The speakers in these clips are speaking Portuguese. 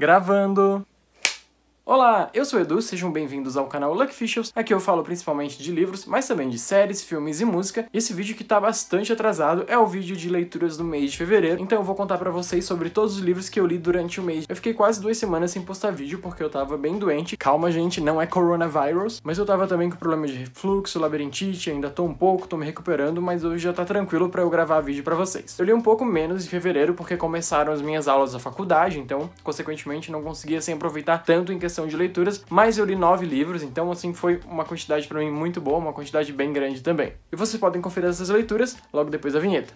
Gravando. Olá, eu sou o Edu, sejam bem-vindos ao canal Luck Fishers. Aqui eu falo principalmente de livros, mas também de séries, filmes e música. E esse vídeo que tá bastante atrasado é o vídeo de leituras do mês de fevereiro, então eu vou contar para vocês sobre todos os livros que eu li durante o mês. Eu fiquei quase duas semanas sem postar vídeo porque eu tava bem doente. Calma, gente, não é coronavírus, mas eu tava também com problema de refluxo, labirintite, ainda tô um pouco, tô me recuperando, mas hoje já tá tranquilo para eu gravar vídeo para vocês. Eu li um pouco menos em fevereiro porque começaram as minhas aulas da faculdade, então, consequentemente, não conseguia assim aproveitar tanto em questão de leituras, mas eu li nove livros, então assim foi uma quantidade para mim muito boa, uma quantidade bem grande também. E vocês podem conferir essas leituras logo depois da vinheta.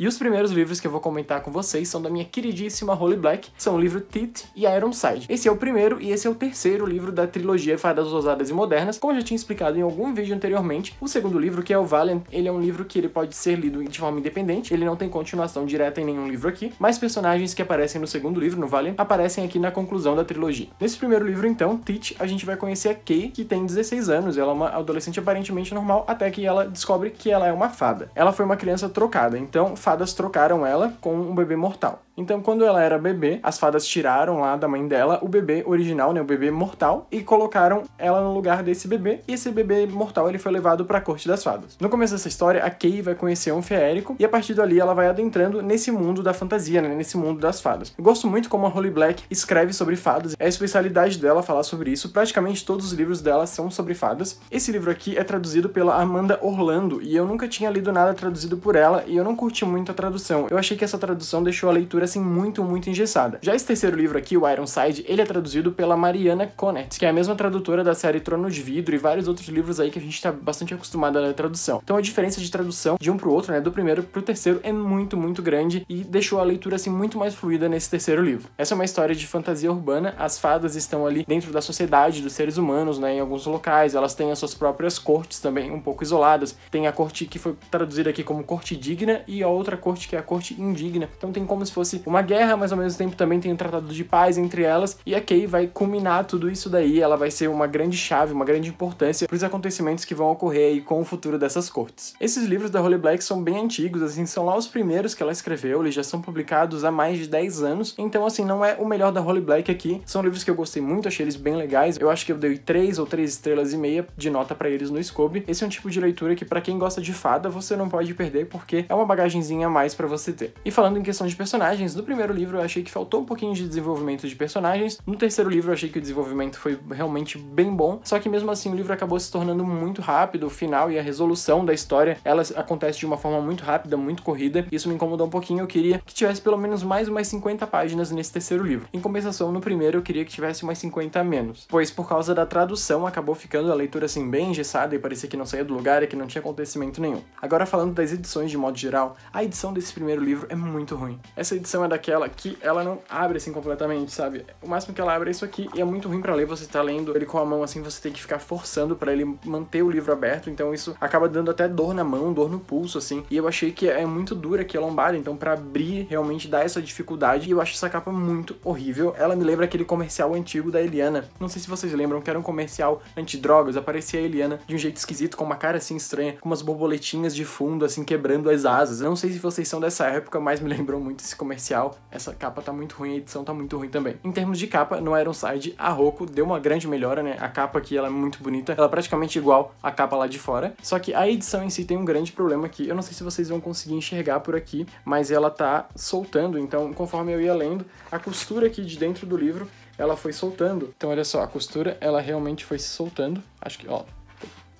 E os primeiros livros que eu vou comentar com vocês são da minha queridíssima Holly Black, são o livro Tit e Ironside. Esse é o primeiro e esse é o terceiro livro da trilogia Fadas Ousadas e Modernas. Como eu já tinha explicado em algum vídeo anteriormente, o segundo livro, que é o Valiant, ele é um livro que ele pode ser lido de forma independente, ele não tem continuação direta em nenhum livro aqui, mas personagens que aparecem no segundo livro, no Valiant, aparecem aqui na conclusão da trilogia. Nesse primeiro livro, então, Tit, a gente vai conhecer a Kay, que tem 16 anos, ela é uma adolescente aparentemente normal, até que ela descobre que ela é uma fada. Ela foi uma criança trocada, então fadas trocaram ela com um bebê mortal. Então, quando ela era bebê, as fadas tiraram lá da mãe dela o bebê original, né, o bebê mortal, e colocaram ela no lugar desse bebê, e esse bebê mortal ele foi levado para a corte das fadas. No começo dessa história, a Kay vai conhecer um feérico e a partir dali ela vai adentrando nesse mundo da fantasia, né, nesse mundo das fadas. Eu gosto muito como a Holly Black escreve sobre fadas, é a especialidade dela falar sobre isso. Praticamente todos os livros dela são sobre fadas. Esse livro aqui é traduzido pela Amanda Orlando e eu nunca tinha lido nada traduzido por ela e eu não curti muito a tradução. Eu achei que essa tradução deixou a leitura assim muito, muito engessada. Já esse terceiro livro aqui, o Ironside, ele é traduzido pela Mariana Connett, que é a mesma tradutora da série Trono de Vidro e vários outros livros aí que a gente tá bastante acostumado à tradução. Então a diferença de tradução de um pro outro, né, do primeiro pro terceiro é muito, muito grande e deixou a leitura assim muito mais fluida nesse terceiro livro. Essa é uma história de fantasia urbana, as fadas estão ali dentro da sociedade dos seres humanos, né, em alguns locais, elas têm as suas próprias cortes também um pouco isoladas. Tem a corte que foi traduzida aqui como corte digna e a outra corte que é a corte indigna. Então tem como se fosse Tipo, uma guerra, mas ao mesmo tempo também tem um tratado de paz entre elas, e a Kay vai culminar tudo isso daí, ela vai ser uma grande chave, uma grande importância para os acontecimentos que vão ocorrer aí com o futuro dessas cortes. Esses livros da Holly Black são bem antigos, assim, são lá os primeiros que ela escreveu, eles já são publicados há mais de 10 anos, então assim, não é o melhor da Holly Black aqui, são livros que eu gostei muito, achei eles bem legais, eu acho que eu dei 3 ou 3 estrelas e meia de nota para eles no Scoob. Esse é um tipo de leitura que para quem gosta de fada, você não pode perder porque é uma bagagenzinha a mais para você ter. E falando em questão de personagens, personagens. No primeiro livro eu achei que faltou um pouquinho de desenvolvimento de personagens. No terceiro livro eu achei que o desenvolvimento foi realmente bem bom. Só que mesmo assim o livro acabou se tornando muito rápido. O final e a resolução da história, ela acontece de uma forma muito rápida, muito corrida. Isso me incomodou um pouquinho. Eu queria que tivesse pelo menos mais umas 50 páginas nesse terceiro livro. Em compensação, no primeiro eu queria que tivesse umas 50 a menos. Pois por causa da tradução acabou ficando a leitura assim bem engessada e parecia que não saía do lugar e que não tinha acontecimento nenhum. Agora falando das edições de modo geral, a edição desse primeiro livro é muito ruim. Essa edição edição é daquela que ela não abre assim completamente, sabe? O máximo que ela abre é isso aqui e é muito ruim para ler, você tá lendo ele com a mão assim, você tem que ficar forçando para ele manter o livro aberto, então isso acaba dando até dor na mão, dor no pulso assim. E eu achei que é muito dura aqui a é lombada, então para abrir realmente dá essa dificuldade e eu acho essa capa muito horrível. Ela me lembra aquele comercial antigo da Eliana. Não sei se vocês lembram que era um comercial antidrogas, aparecia a Eliana de um jeito esquisito, com uma cara assim estranha, com umas borboletinhas de fundo assim quebrando as asas. Não sei se vocês são dessa época, mas me lembrou muito esse comercial comercial. Essa capa tá muito ruim, a edição tá muito ruim também. Em termos de capa, no Ironside, a Roku deu uma grande melhora, né? A capa aqui, ela é muito bonita, ela é praticamente igual à capa lá de fora. Só que a edição em si tem um grande problema aqui eu não sei se vocês vão conseguir enxergar por aqui, mas ela tá soltando, então conforme eu ia lendo, a costura aqui de dentro do livro, ela foi soltando. Então olha só, a costura, ela realmente foi se soltando. Acho que, ó,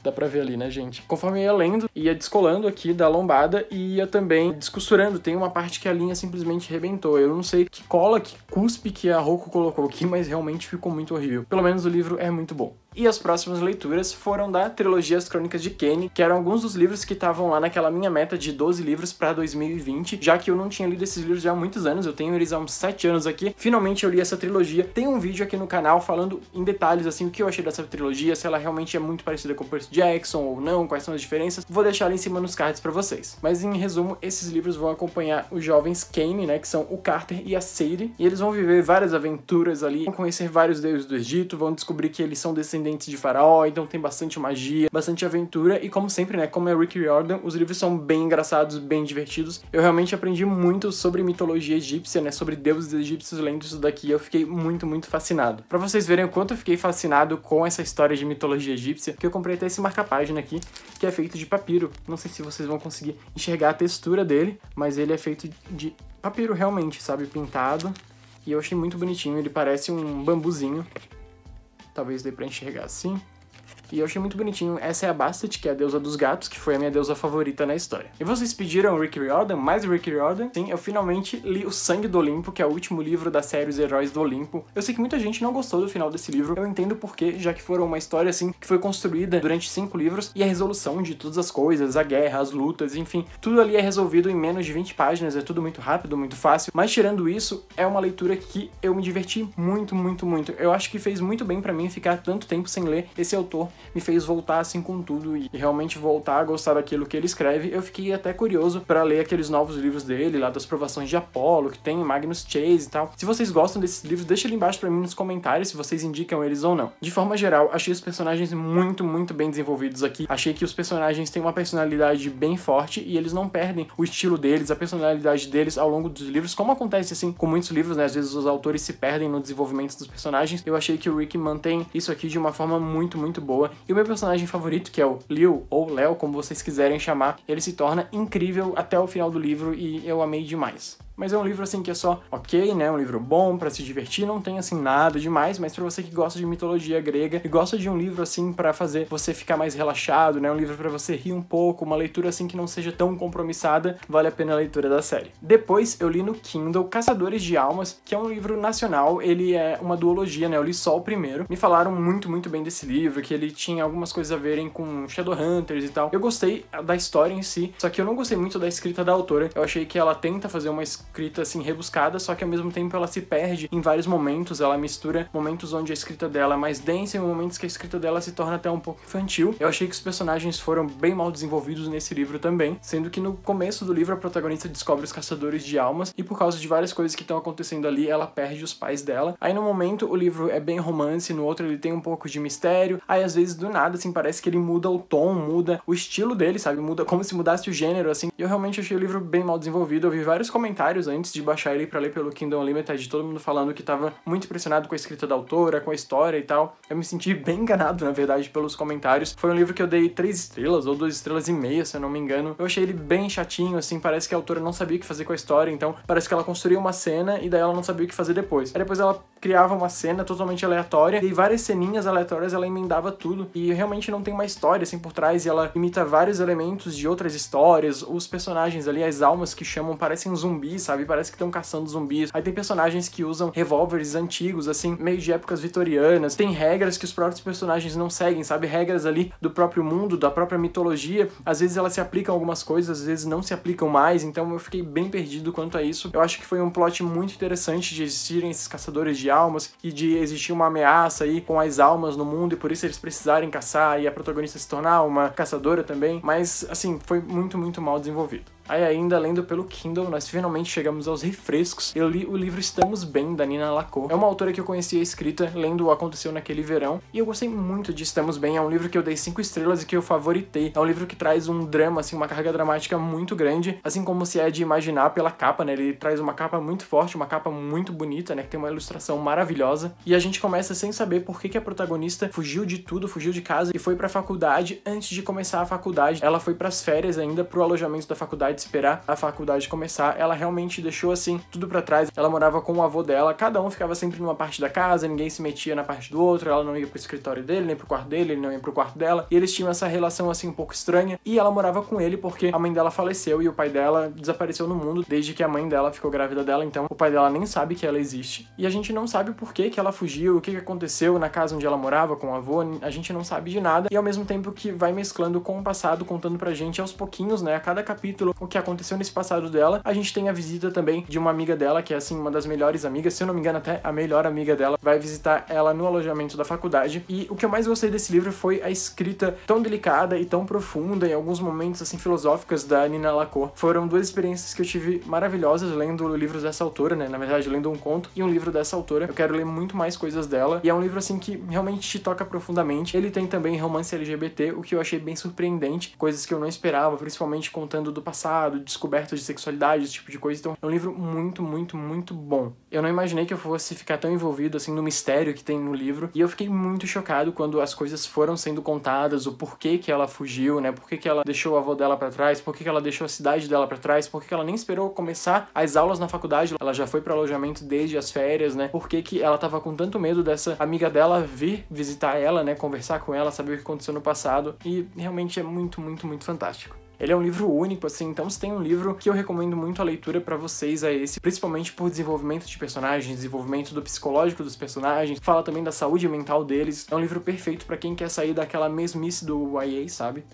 Dá pra ver ali, né, gente? Conforme eu ia lendo, ia descolando aqui da lombada e ia também descosturando. Tem uma parte que a linha simplesmente rebentou. Eu não sei que cola, que cuspe que a Roku colocou aqui, mas realmente ficou muito horrível. Pelo menos o livro é muito bom. E as próximas leituras foram da trilogia As Crônicas de Kane, que eram alguns dos livros que estavam lá naquela minha meta de 12 livros para 2020, já que eu não tinha lido esses livros já há muitos anos, eu tenho eles há uns 7 anos aqui. Finalmente eu li essa trilogia. Tem um vídeo aqui no canal falando em detalhes assim o que eu achei dessa trilogia, se ela realmente é muito parecida com Percy Jackson ou não, quais são as diferenças. Vou deixar ali em cima nos cards para vocês. Mas em resumo, esses livros vão acompanhar os jovens Kane, né, que são o Carter e a Sadie, e eles vão viver várias aventuras ali, vão conhecer vários deuses do Egito, vão descobrir que eles são descendentes dentes de farol, então tem bastante magia, bastante aventura e como sempre, né, como é Rick Riordan, os livros são bem engraçados, bem divertidos. Eu realmente aprendi muito sobre mitologia egípcia, né, sobre deuses egípcios lendo isso daqui, eu fiquei muito, muito fascinado. Para vocês verem o quanto eu fiquei fascinado com essa história de mitologia egípcia, que eu comprei até esse marca-página aqui, que é feito de papiro. Não sei se vocês vão conseguir enxergar a textura dele, mas ele é feito de papiro realmente, sabe, pintado. E eu achei muito bonitinho, ele parece um bambuzinho talvez dê para enxergar assim. E eu achei muito bonitinho. Essa é a Bastet, que é a deusa dos gatos, que foi a minha deusa favorita na história. E vocês pediram Rick Riordan, mais Rick Riordan. Sim, eu finalmente li O Sangue do Olimpo, que é o último livro da série Os Heróis do Olimpo. Eu sei que muita gente não gostou do final desse livro, eu entendo porquê, já que foram uma história assim que foi construída durante cinco livros e a resolução de todas as coisas, a guerra, as lutas, enfim, tudo ali é resolvido em menos de 20 páginas, é tudo muito rápido, muito fácil. Mas tirando isso, é uma leitura que eu me diverti muito, muito, muito. Eu acho que fez muito bem para mim ficar tanto tempo sem ler esse autor me fez voltar assim com tudo e realmente voltar a gostar daquilo que ele escreve. Eu fiquei até curioso para ler aqueles novos livros dele, lá das provações de Apolo, que tem Magnus Chase e tal. Se vocês gostam desses livros, deixa ali embaixo para mim nos comentários se vocês indicam eles ou não. De forma geral, achei os personagens muito, muito bem desenvolvidos aqui. Achei que os personagens têm uma personalidade bem forte e eles não perdem o estilo deles, a personalidade deles ao longo dos livros, como acontece assim com muitos livros, né? Às vezes os autores se perdem no desenvolvimento dos personagens. Eu achei que o Rick mantém isso aqui de uma forma muito, muito boa boa. E o meu personagem favorito, que é o Liu, ou Léo, como vocês quiserem chamar, ele se torna incrível até o final do livro e eu amei demais mas é um livro assim que é só ok, né? Um livro bom para se divertir, não tem assim nada demais, mas para você que gosta de mitologia grega e gosta de um livro assim para fazer você ficar mais relaxado, né? Um livro para você rir um pouco, uma leitura assim que não seja tão compromissada, vale a pena a leitura da série. Depois eu li no Kindle Caçadores de Almas, que é um livro nacional, ele é uma duologia, né? Eu li só o primeiro. Me falaram muito, muito bem desse livro, que ele tinha algumas coisas a verem com Shadowhunters e tal. Eu gostei da história em si, só que eu não gostei muito da escrita da autora. Eu achei que ela tenta fazer uma escrita escrita assim rebuscada, só que ao mesmo tempo ela se perde em vários momentos, ela mistura momentos onde a escrita dela é mais densa e momentos que a escrita dela se torna até um pouco infantil. Eu achei que os personagens foram bem mal desenvolvidos nesse livro também, sendo que no começo do livro a protagonista descobre os caçadores de almas e por causa de várias coisas que estão acontecendo ali, ela perde os pais dela. Aí no momento o livro é bem romance, no outro ele tem um pouco de mistério. Aí às vezes do nada assim parece que ele muda o tom, muda o estilo dele, sabe? Muda como se mudasse o gênero assim. E eu realmente achei o livro bem mal desenvolvido. Eu vi vários comentários comentários antes de baixar ele para ler pelo Kingdom Unlimited, todo mundo falando que tava muito impressionado com a escrita da autora, com a história e tal. Eu me senti bem enganado, na verdade, pelos comentários. Foi um livro que eu dei três estrelas ou duas estrelas e meia, se eu não me engano. Eu achei ele bem chatinho, assim, parece que a autora não sabia o que fazer com a história, então parece que ela construía uma cena e daí ela não sabia o que fazer depois. Aí depois ela criava uma cena totalmente aleatória e várias ceninhas aleatórias ela emendava tudo e realmente não tem uma história assim por trás e ela imita vários elementos de outras histórias, os personagens ali, as almas que chamam parecem zumbis, sabe? Parece que estão caçando zumbis. Aí tem personagens que usam revólveres antigos, assim, meio de épocas vitorianas. Tem regras que os próprios personagens não seguem, sabe? Regras ali do próprio mundo, da própria mitologia. Às vezes elas se aplicam a algumas coisas, às vezes não se aplicam mais, então eu fiquei bem perdido quanto a isso. Eu acho que foi um plot muito interessante de existirem esses caçadores de almas e de existir uma ameaça aí com as almas no mundo e por isso eles precisarem caçar e a protagonista se tornar uma caçadora também. Mas, assim, foi muito, muito mal desenvolvido. Aí ainda, lendo pelo Kindle, nós finalmente chegamos aos refrescos. Eu li o livro Estamos Bem, da Nina Lacour. É uma autora que eu conhecia escrita, lendo o Aconteceu Naquele Verão, e eu gostei muito de Estamos Bem. É um livro que eu dei cinco estrelas e que eu favoritei. É um livro que traz um drama, assim, uma carga dramática muito grande, assim como se é de imaginar pela capa, né? Ele traz uma capa muito forte, uma capa muito bonita, né? Que tem uma ilustração maravilhosa. E a gente começa sem saber por que, que a protagonista fugiu de tudo, fugiu de casa e foi para a faculdade antes de começar a faculdade. Ela foi para as férias ainda, pro alojamento da faculdade de esperar a faculdade começar, ela realmente deixou assim tudo para trás. Ela morava com o avô dela, cada um ficava sempre numa parte da casa, ninguém se metia na parte do outro, ela não ia pro escritório dele, nem pro quarto dele, ele não ia pro quarto dela, e eles tinham essa relação assim um pouco estranha. E ela morava com ele porque a mãe dela faleceu e o pai dela desapareceu no mundo desde que a mãe dela ficou grávida dela, então o pai dela nem sabe que ela existe. E a gente não sabe por que que ela fugiu, o que que aconteceu na casa onde ela morava com o avô, a gente não sabe de nada. E ao mesmo tempo que vai mesclando com o passado, contando pra gente aos pouquinhos, né, a cada capítulo, o o que aconteceu nesse passado dela. A gente tem a visita também de uma amiga dela, que é assim, uma das melhores amigas, se eu não me engano, até a melhor amiga dela, vai visitar ela no alojamento da faculdade. E o que eu mais gostei desse livro foi a escrita tão delicada e tão profunda, em alguns momentos assim filosóficas da Nina Lacour. Foram duas experiências que eu tive maravilhosas lendo livros dessa autora, né? Na verdade, lendo um conto e um livro dessa autora. Eu quero ler muito mais coisas dela. E é um livro assim que realmente te toca profundamente. Ele tem também romance LGBT, o que eu achei bem surpreendente, coisas que eu não esperava, principalmente contando do passado passado, descobertas de sexualidade, esse tipo de coisa. Então é um livro muito, muito, muito bom. Eu não imaginei que eu fosse ficar tão envolvido assim no mistério que tem no livro. E eu fiquei muito chocado quando as coisas foram sendo contadas, o porquê que ela fugiu, né? Por que, que ela deixou o avô dela para trás, por que, que ela deixou a cidade dela para trás, por que, que ela nem esperou começar as aulas na faculdade, ela já foi para alojamento desde as férias, né? Por que, que ela tava com tanto medo dessa amiga dela vir visitar ela, né? Conversar com ela, saber o que aconteceu no passado. E realmente é muito, muito, muito fantástico. Ele é um livro único, assim, então se tem um livro que eu recomendo muito a leitura para vocês é esse, principalmente por desenvolvimento de personagens, desenvolvimento do psicológico dos personagens, fala também da saúde mental deles. É um livro perfeito para quem quer sair daquela mesmice do YA, sabe?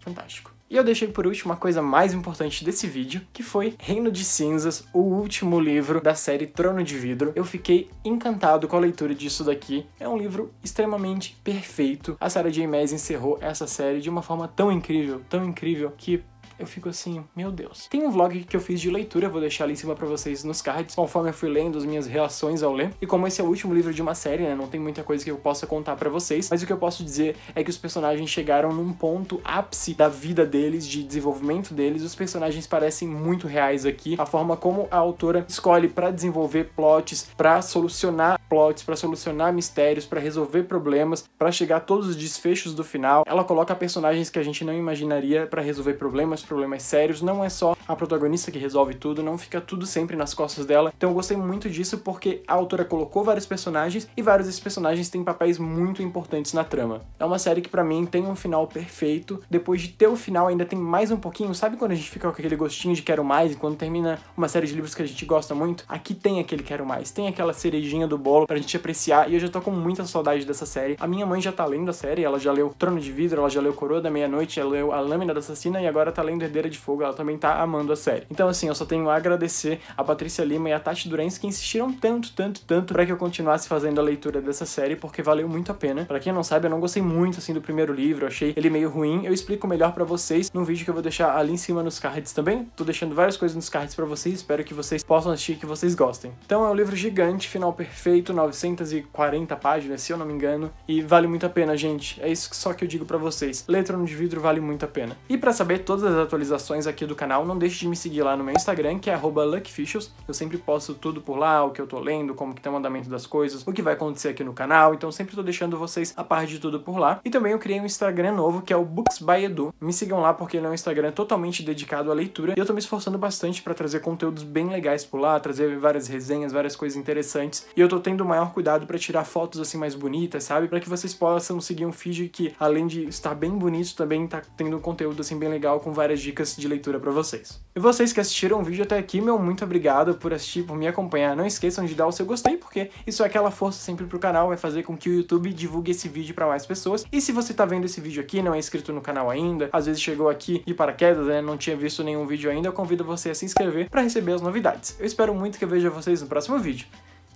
Fantástico. E eu deixei por último a coisa mais importante desse vídeo, que foi Reino de Cinzas, o último livro da série Trono de Vidro. Eu fiquei encantado com a leitura disso daqui. É um livro extremamente perfeito. A Sarah J. Maas encerrou essa série de uma forma tão incrível, tão incrível, que eu fico assim, meu Deus. Tem um vlog que eu fiz de leitura, vou deixar ali em cima para vocês nos cards, conforme eu fui lendo as minhas reações ao ler. E como esse é o último livro de uma série, né, não tem muita coisa que eu possa contar para vocês, mas o que eu posso dizer é que os personagens chegaram num ponto ápice da vida deles, de desenvolvimento deles. Os personagens parecem muito reais aqui, a forma como a autora escolhe para desenvolver plots, para solucionar plots, para solucionar mistérios, para resolver problemas, para chegar a todos os desfechos do final. Ela coloca personagens que a gente não imaginaria para resolver problemas, problemas sérios. Não é só a protagonista que resolve tudo, não fica tudo sempre nas costas dela. Então eu gostei muito disso porque a autora colocou vários personagens e vários desses personagens têm papéis muito importantes na trama. É uma série que para mim tem um final perfeito. Depois de ter o final ainda tem mais um pouquinho. Sabe quando a gente fica com aquele gostinho de quero mais e quando termina uma série de livros que a gente gosta muito? Aqui tem aquele quero mais, tem aquela cerejinha do bolo solo pra gente apreciar. E eu já tô com muita saudade dessa série. A minha mãe já tá lendo a série, ela já leu Trono de Vidro, ela já leu Coroa da Meia-Noite, ela leu A Lâmina da Assassina e agora tá lendo Herdeira de Fogo, ela também tá amando a série. Então, assim, eu só tenho a agradecer a Patrícia Lima e a Tati Durens que insistiram tanto, tanto, tanto para que eu continuasse fazendo a leitura dessa série, porque valeu muito a pena. Para quem não sabe, eu não gostei muito, assim, do primeiro livro, eu achei ele meio ruim. Eu explico melhor para vocês no vídeo que eu vou deixar ali em cima nos cards também. Tô deixando várias coisas nos cards para vocês, espero que vocês possam assistir e que vocês gostem. Então, é um livro gigante, final perfeito, 940 páginas, se eu não me engano, e vale muito a pena, gente. É isso só que eu digo para vocês. Letrônio de vidro vale muito a pena. E para saber todas as atualizações aqui do canal, não deixe de me seguir lá no meu Instagram, que é @luckficials. Eu sempre posto tudo por lá, o que eu tô lendo, como que tá o andamento das coisas, o que vai acontecer aqui no canal, então sempre tô deixando vocês a par de tudo por lá. E também eu criei um Instagram novo, que é o Books by Edu. Me sigam lá porque ele é um Instagram totalmente dedicado à leitura e eu tô me esforçando bastante para trazer conteúdos bem legais por lá, trazer várias resenhas, várias coisas interessantes. E eu tô tendo tendo maior cuidado para tirar fotos assim mais bonitas, sabe? Para que vocês possam seguir um feed que além de estar bem bonito, também tá tendo um conteúdo assim bem legal com várias dicas de leitura para vocês. E vocês que assistiram o vídeo até aqui, meu muito obrigado por assistir, por me acompanhar. Não esqueçam de dar o seu gostei, porque isso é aquela força sempre pro canal, vai fazer com que o YouTube divulgue esse vídeo para mais pessoas. E se você tá vendo esse vídeo aqui, não é inscrito no canal ainda, às vezes chegou aqui de paraquedas, né, não tinha visto nenhum vídeo ainda, eu convido você a se inscrever para receber as novidades. Eu espero muito que eu veja vocês no próximo vídeo.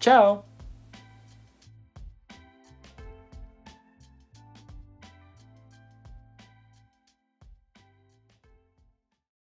Tchau!